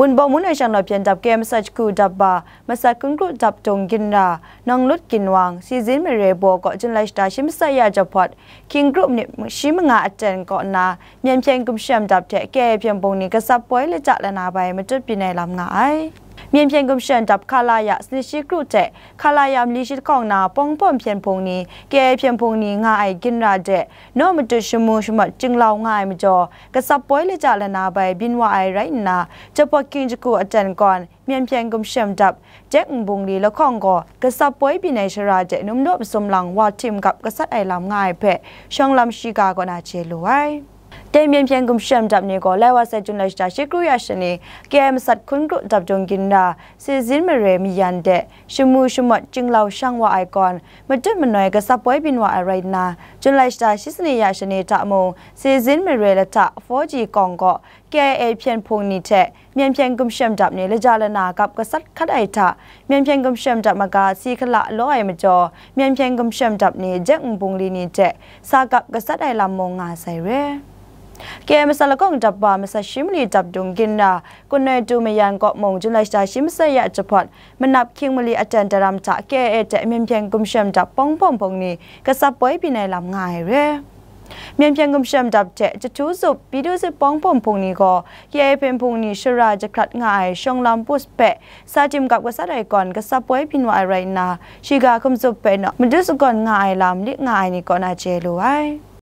ปุนบอมุนไอชันลอเพียนดับเกมสัจกูดับบามาสักกุงกรุดับตรงกินรานองลุดกินวังซีซินเมเรโบก็จนไลสตาชิมสายาจับพอดคิงกรุปนี่ชิมงาอาจารย์ก็นาเมียนเพียงกุมเชียมดับเทะแกเพียงบงนี้ก็ซับป่วยและจัดละนาไปมาจุดปีในลำงาไอမြင်ပြင်ကွန်ရှင်တပ်ခလာယစလရှိကရုတဲ့ခလာယမလီရှိကောင်နာပုံပွန်ပြင်ဖုန်နီကဲပြင်ဖုန်နီငါအိုင်ဂင်ရာတဲ့နောမတရှမုရှမကျင်လောင်ငါအိုင်မကျော်ကစပ်ပွဲလေကြလနာဘိုင်ဘင်ဝအိုင်ရိုင်နာချပကင်းချကူအတန်ကွန်မြန်ပြန်ကုမ်ရှမ်တပ်แจ็คบุงลีละข้องก็กษัตริย์ป่วยปีในชราเจนุ่มโนบสมหลังว่าทิมกับกษัตริย์ไอลำง่ายเพะช่องลำชิกาก็น่าเชลวยတေမြန်ပြန်ကုမ်ရှမ်ဒပ်နေကိုလဲဝါဆက်ဂျွန်လက်တာရှေကရူယာရှင်နေကဲမဆတ်ခွန်ကဒပ်ဂျုံကင်နာစေဇင်မရေမီယန်တဲ့ရှမှုရှမတ်ဂျင်းလောက်ရှန်ဝါအိုင်ကွန်မတွတ်မနွယ်ကစပွဲဘင်ဝါအရိုင်နာဂျွန်လက်တာရှစ်စနေယာရှင်နေတအမုံစေဇင်မရေလက်တာ 4G ကောင်ကော့ KA ပြန်ဖုန်နေတဲ့မြန်ပြန်ကုမ်ရှမ်ဒပ်နေလကြလနာကပ်ကဆတ်ခတ်အိုက်တာမြန်ပြန်ကုမ်ရှမ်ဒပ်မကစီခလလောအိုင်မကျော်မြန်ပြန်ကုမ်ရှမ်ဒပ်နေဂျက်ဘုံလီနေတဲ့စာကပ်ကဆတ်အိုင်လာမုံငါဆိုင်ရဲကဲမစလကောင်တပ်ပါမစရှိမလီတပ်ဒုံကင်နာကုနေတူမယန်ကော့မုံဂျူလိုက်တာရှိမစရချပတ်မနပ်ခင်းမလီအတန်တရမ်ချကဲအတဲမင်ပြန်ကုမ်ရှမ်တပ်ပုံပုံပုံနီကစပွိုင်းပြနေလမ်ငါရဲ mian pian gum sham dap che che chu su pi du se pong pom pong ni go ye pem pong ni shura ja klat ngai shong lam pus pe sa tim kap ga sa dai kon ga sa poi pin wa right na shi ga khum su pe no mu du su kon ngai lam li ngai ni kon a che lo ai